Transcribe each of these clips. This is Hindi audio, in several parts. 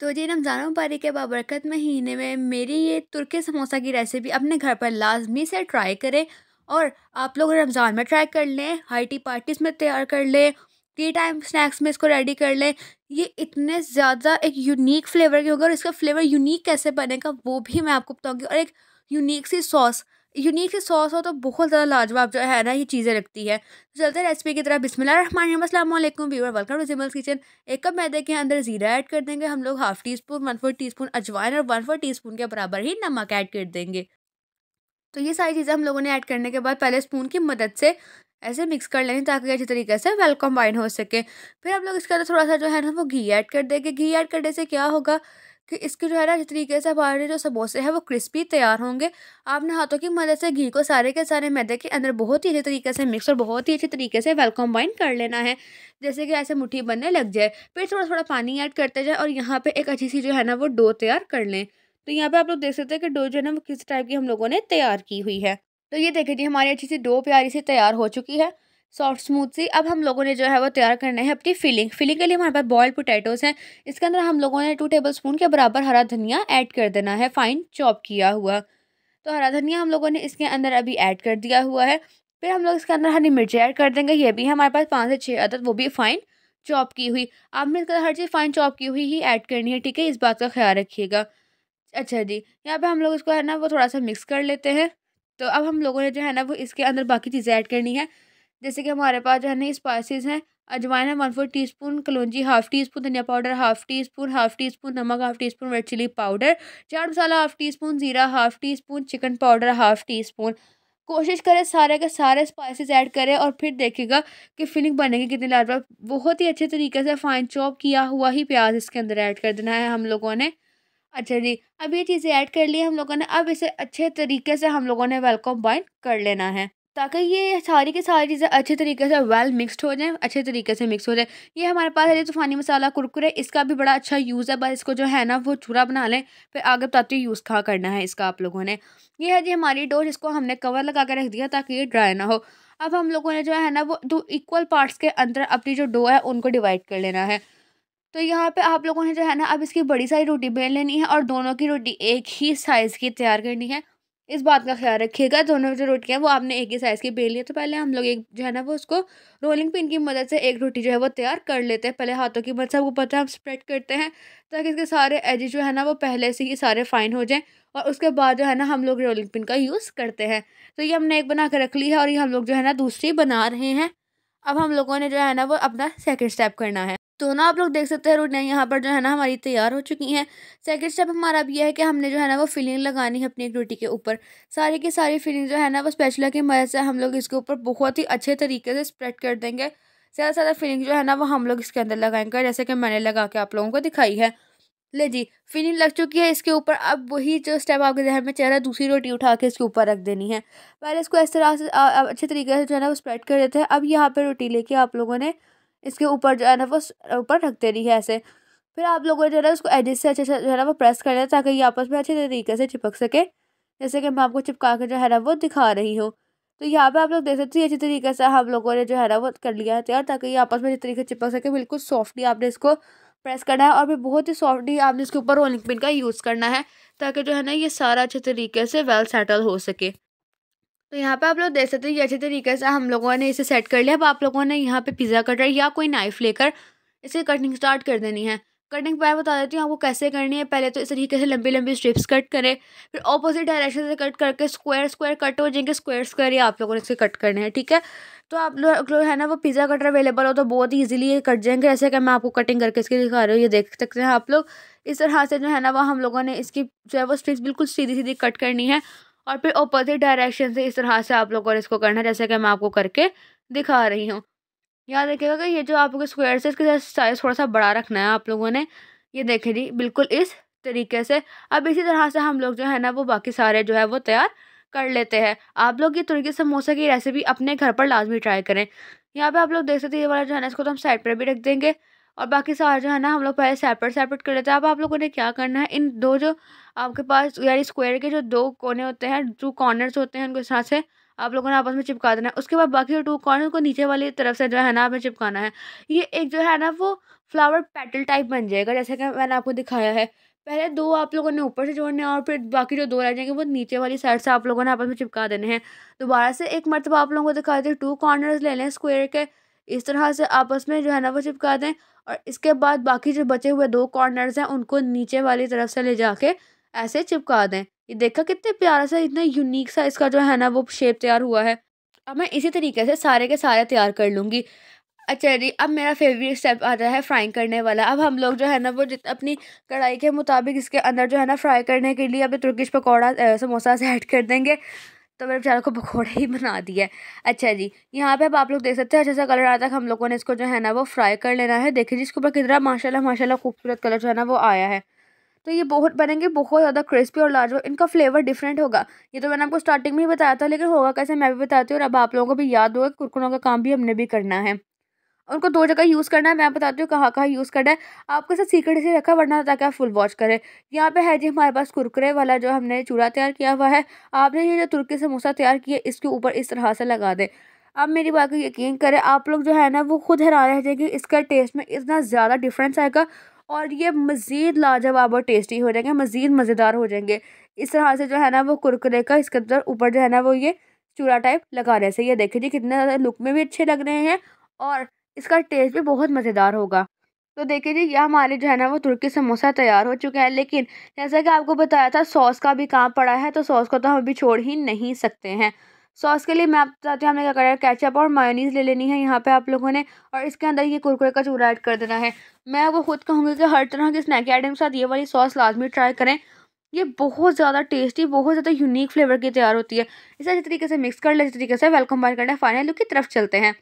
तो जी रमज़ान मुबारक के बाबरकत महीने में मेरी ये तुर्की समोसा की रेसिपी अपने घर पर लाजमी से ट्राई करें और आप लोग रमज़ान में ट्राई कर लें हाई टी पार्टीज़ में तैयार कर लें टी टाइम स्नैक्स में इसको रेडी कर लें ये इतने ज़्यादा एक यूनिक फ्लेवर के होगा और इसका फ्लेवर यूनिक कैसे बनेगा वो भी मैं आपको बताऊँगी और एक यूनिक सी सॉस यूनिक से सॉस हो तो बहुत ज़्यादा लाजवाब जो है ना ये चीज़ें लगती है तो चलते हैं रेसिपी की तरफ बिस्मिल्लाम व्यूअर वेलकम टू जिमल्स किचन एक कप मैदे के अंदर ज़ीरा ऐड कर देंगे हम लोग half teaspoon one four teaspoon अजवाइन और वन फोर टी स्पून के बराबर ही नमक ऐड कर देंगे तो ये सारी चीज़ें हम लोगों ने ऐड करने के बाद पहले स्पून की मदद से ऐसे मिक्स कर लेंगे ताकि अच्छी तरीके से वेल कम्बाइन हो सके फिर हम लोग इसके अंदर थोड़ा सा जो है ना वो घी ऐड कर देंगे घी ऐड करने से क्या होगा कि इसके जो है ना जिस तरीके से हमारे जो समोसे हैं वो क्रिस्पी तैयार होंगे आपने हाथों की मदद से घी को सारे के सारे मैदे के अंदर बहुत ही अच्छे तरीके से मिक्स और बहुत ही अच्छे तरीके से वेल कम्बाइन कर लेना है जैसे कि ऐसे मुट्ठी बनने लग जाए फिर थोड़ा थोड़ा पानी ऐड करते जाए और यहाँ पर एक अच्छी सी जो है ना वो डो तैयार कर लें तो यहाँ पर आप लोग देख सकते हैं कि डो जो है ना वो किस टाइप की हम लोगों ने तैयार की हुई है तो ये देखिए जी हमारी अच्छी सी डो प्यारी सी तैयार हो चुकी है सॉफ्ट स्मूथ सी अब हम लोगों ने जो है वो तैयार करना है अपनी फिलिंग फिलिंग के लिए हमारे पास बॉयल पोटैटोज़ हैं इसके अंदर हम लोगों ने टू टेबल स्पून के बराबर हरा धनिया ऐड कर देना है फाइन चॉप किया हुआ तो हरा धनिया हम लोगों ने इसके अंदर अभी ऐड कर दिया हुआ है फिर हम लोग इसके अंदर हरी मिर्च ऐड कर देंगे ये भी हमारे पास पाँच से छः अदद वो भी फाइन चॉप की हुई आपने इसके अंदर हर चीज़ फाइन चॉप की हुई ही ऐड करनी है ठीक है इस बात का ख्याल रखिएगा अच्छा जी यहाँ पे हम लोग इसको है ना वो थोड़ा सा मिक्स कर लेते हैं तो अब हम लोगों ने जो है ना वो इसके अंदर बाकी चीज़ें ऐड करनी है जैसे कि हमारे पास जो है ना स्पाइसेस हैं अजवाइन है वन फोर टी स्पून कलौजी हाफ टी स्पून धनिया powder half teaspoon half teaspoon नमक half teaspoon red chilli powder chaat masala half teaspoon ज़ीरा half teaspoon chicken powder half teaspoon कोशिश करें सारे के सारे स्पाइसेस ऐड करें और फिर देखिएगा कि फिलिंग बनेगी कितनी लाजवाब बहुत ही अच्छे तरीके से फाइन चॉप किया हुआ ही प्याज इसके अंदर ऐड कर देना है हम लोगों ने अच्छा जी अब ये चीज़ें ऐड कर ली हम लोगों ने अब इसे अच्छे तरीके से हम लोगों ने वेल कंबाइन कर लेना है ताकि ये सारी की सारी चीज़ें अच्छे तरीके से वेल मिक्सड हो जाएँ अच्छे तरीके से मिक्स हो जाए ये हमारे पास है तूफ़ानी मसाला कुरकुरे इसका भी बड़ा अच्छा यूज़ है बस इसको जो है ना वो चूरा बना लें फिर आगे बताते हुए यूज़ कहाँ करना है इसका आप लोगों ने यह है जी हमारी डो इसको हमने कवर लगा कर रख दिया ताकि ये ड्राई ना हो अब हम लोगों ने जो है ना वो दो इक्वल पार्ट्स के अंदर अपनी जो डो है उनको डिवाइड कर लेना है तो यहाँ पे आप लोगों ने जो है ना अब इसकी बड़ी सारी रोटी बेल लेनी है और दोनों की रोटी एक ही साइज़ की तैयार करनी है इस बात का ख्याल रखिएगा दोनों जो रोटियाँ वो आपने एक ही साइज़ की बेल ली तो पहले हम लोग एक जो है ना वो उसको रोलिंग पिन की मदद से एक रोटी जो है वो तैयार कर लेते हैं पहले हाथों की मदद से आपको पता है हम स्प्रेड करते हैं ताकि इसके सारे एजेस जो है ना वो पहले से ही सारे फाइन हो जाएँ और उसके बाद जो है ना हम लोग रोलिंग पिन का यूज़ करते हैं तो ये हमने एक बना कर रख ली है और ये हम लोग जो है ना दूसरी बना रहे हैं अब हम लोगों ने जो है ना वो अपना सेकेंड स्टेप करना है तो ना आप लोग देख सकते हैं रोटियाँ यहाँ पर जो है ना हमारी तैयार हो चुकी हैं सेकंड स्टेप हमारा अब यह है कि हमने जो है ना वो फिलिंग लगानी है अपनी एक रोटी के ऊपर सारी की सारी फिलिंग जो है ना वो स्पेशला की मदद से हम लोग इसके ऊपर बहुत ही अच्छे तरीके से स्प्रेड कर देंगे ज़्यादा से ज़्यादा फिलिंग जो है ना वो हम लोग इसके अंदर लगाएंगे जैसे कि मैंने लगा के आप लोगों को दिखाई है ले जी फिनिंग लग चुकी है इसके ऊपर अब वही जो स्टेप आपके जहन में चेहरा दूसरी रोटी उठा के इसके ऊपर रख देनी है पहले इसको इस तरह से अच्छे तरीके से जो है ना वो स्प्रेड कर देते हैं अब यहाँ पर रोटी लेके आप लोगों ने इसके ऊपर जो है ना वो ऊपर रख रही है ऐसे फिर आप लोगों ने जो है ना उसको एडिस से अच्छे से जो है ना वो प्रेस कर लेना ताकि ये आपस में अच्छे तरीके से चिपक सके जैसे कि मैं आपको चिपका के जो है ना वो दिखा रही हूँ तो यहाँ पे आप लोग देख सकते हैं अच्छी तरीके से हम लोगों ने जो है ना वो कर लिया है तैयार ताकि ये आपस में अच्छे तरीके से चिपक सके बिल्कुल सॉफ्टली आपने इसको प्रेस करना है और भी बहुत ही सॉफ्टली आपने इसके ऊपर रोलिंग पिन का यूज़ करना है ताकि जो है ना ये सारा अच्छे तरीके से वेल सेटल हो सके तो यहाँ पे आप लोग देख सकते हैं ये अच्छे तरीके से हम लोगों ने इसे सेट कर लिया अब आप लोगों ने यहाँ पे पिज़्ज़ा कटर या कोई नाइफ़ लेकर इसे कटिंग स्टार्ट कर देनी है कटिंग पैर बता देती हूँ आपको कैसे करनी है पहले तो इस तरीके से लंबी लंबी स्ट्रिप्स कट करें फिर ऑपोजिट डायरेक्शन से कट करके स्क्वायर स्क्वायर कट हो जाएंगे स्क्वायर स्क्वायर ही आप लोगों ने इसे कट करने हैं ठीक है तो आप लोग है ना वो पिज़्ज़ा कटर अवेलेबल हो तो बहुत ही ईजिली ये कट जाएंगे ऐसे कि मैं आपको कटिंग करके इसके दिखा रही हूँ ये देख सकते हैं आप लोग इस तरह से जो है ना वो हम लोगों ने इसकी जो है वो स्ट्रिप्स बिल्कुल सीधी सीधी कट करनी है और फिर अपोजिट डायरेक्शन से इस तरह से आप लोगों और इसको करना है जैसे कि मैं आपको करके दिखा रही हूँ याद रखिएगा कि ये जो लोग स्क्वायर से इसके साइज़ थोड़ा सा बड़ा रखना है आप लोगों ने ये देखें जी बिल्कुल इस तरीके से अब इसी तरह से हम लोग जो है ना वो बाकी सारे जो है वो तैयार कर लेते हैं आप लोग ये तुर्की समोसा की रेसिपी अपने घर पर लाजमी ट्राई करें यहाँ पे आप लोग देख सकते हैं ये वाला जो है ना इसको तो हम साइड पर भी रख देंगे और बाकी सारा जो है ना हम लोग पहले सेपरेट सेपरेट कर लेते हैं अब आप लोगों ने क्या करना है इन दो जो आपके पास यानी स्क्वायर के जो दो कोने होते हैं टू कॉर्नर्स होते हैं उनको साथ से आप लोगों ने आपस में चिपका देना है उसके बाद बाकी जो टू कॉर्नर को नीचे वाली तरफ से जो है ना आपने चिपकाना है ये एक जो है ना वो फ्लावर पेटल टाइप बन जाएगा जैसे कि मैंने आपको दिखाया है पहले दो आप लोगों ने ऊपर से जोड़ने और फिर बाकी जो दो रह जाएंगे वो नीचे वाली साइड से आप लोगों ने आपस में चिपका देने हैं दोबारा से एक मरतबा आप लोगों को दिखा दे टू कॉर्नर्स ले लें स्क्वायर के इस तरह से आपस में जो है ना वो चिपका दें और इसके बाद बाकी जो बचे हुए दो कॉर्नर्स हैं उनको नीचे वाली तरफ से ले जाके ऐसे चिपका दें ये देखा कितने प्यारा सा इतना यूनिक सा इसका जो है ना वो शेप तैयार हुआ है अब मैं इसी तरीके से सारे के सारे तैयार कर लूँगी अच्छा जी अब मेरा फेवरेट स्टेप आता है फ्राइंग करने वाला अब हम लोग जो है ना वो जित अपनी कढ़ाई के मुताबिक इसके अंदर जो है ना फ्राई करने के लिए अभी तुर्किश पकौड़ा समोसा ऐड कर देंगे तो मेरे बेचारे को पकौड़े ही बना दिया है अच्छा जी यहाँ पे अब आप लोग देख सकते हैं अच्छा सा कलर आता है हम लोगों ने इसको जो है ना वो फ्राई कर लेना है देखिए जी इसके ऊपर कितना माशाल्लाह माशाल्लाह खूबसूरत कलर जो है ना वो आया है तो ये बहुत बनेंगे बहुत ज़्यादा क्रिस्पी और लार्ज इनका फ्लेवर डिफरेंट होगा ये तो मैंने आपको स्टार्टिंग में ही बताया था लेकिन होगा कैसे मैं भी बताती हूँ और अब आप लोगों को भी याद होगा कुरकुनों का काम भी हमने भी करना है उनको दो जगह यूज़ करना है मैं बताती हूँ कहाँ कहाँ यूज़ करना है आपके साथ सीक्रेट से रखा वरना ताकि आप फुल वॉच करें यहाँ पे है जी हमारे पास कुरकुरे वाला जो हमने चूड़ा तैयार किया हुआ है आपने ये जो तुर्की समोसा तैयार किया इसके ऊपर इस तरह से लगा दें अब मेरी बात को यकीन करें आप लोग जो है ना वो खुद हैरान रह जाएंगे इसका टेस्ट में इतना ज़्यादा डिफरेंस आएगा और ये मज़ीद लाजवाब और टेस्टी हो जाएंगे मज़ीद मज़ेदार हो जाएंगे इस तरह से जो है ना वो कुरकुरे का इसके अंदर ऊपर जो है ना वो ये चूड़ा टाइप लगा रहे से ये देखिए जी कितने ज़्यादा लुक में भी अच्छे लग रहे हैं और इसका टेस्ट भी बहुत मज़ेदार होगा तो देखिए जी यह हमारे जो है ना वो तुर्की समोसा तैयार हो चुका है लेकिन जैसा कि आपको बताया था सॉस का भी काम पड़ा है तो सॉस को तो हम अभी छोड़ ही नहीं सकते हैं सॉस के लिए मैं आप बताती हूँ हमने क्या करना है कैचअप और मायोनीज़ ले लेनी है यहाँ पे आप लोगों ने और इसके अंदर ये कुरकुरे का चूरा ऐड कर देना है मैं वो खुद कहूँगी कि हर तरह के स्नैक आइटम के साथ ये वाली सॉस लाजमी ट्राई करें ये बहुत ज़्यादा टेस्टी बहुत ज़्यादा यूनिक फ्लेवर की तैयार होती है इसे जिस तरीके से मिक्स कर लें इस तरीके से वेलकम बार करना है फाइनल लुक की तरफ चलते हैं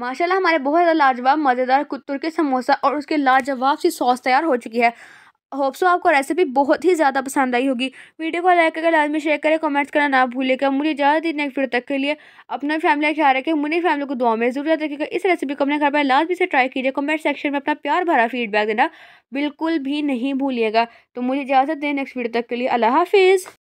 माशाल्लाह हमारे बहुत ज़्यादा लाजवाब मज़ेदार के समोसा और उसके लाजवाब सी सॉस तैयार हो चुकी है होप सो आपको रेसिपी बहुत ही ज़्यादा पसंद आई होगी वीडियो को लाइक करके लाजमी शेयर करें कमेंट्स करना ना भूलेगा मुझे ज़्यादा दिन नेक्स्ट वीडियो तक के लिए अपना फैमिली का ख्याल रखें मुझे फैमिली को दुआ में जरूर याद रखिएगा इस रेसिपी को अपने घर पर लाजमी से ट्राई कीजिए कमेंट सेक्शन में अपना प्यार भरा फीडबैक देना बिल्कुल भी नहीं भूलिएगा तो मुझे इजाज़त दें नेक्स्ट वीडियो तक के लिए अल्लाह हाफिज़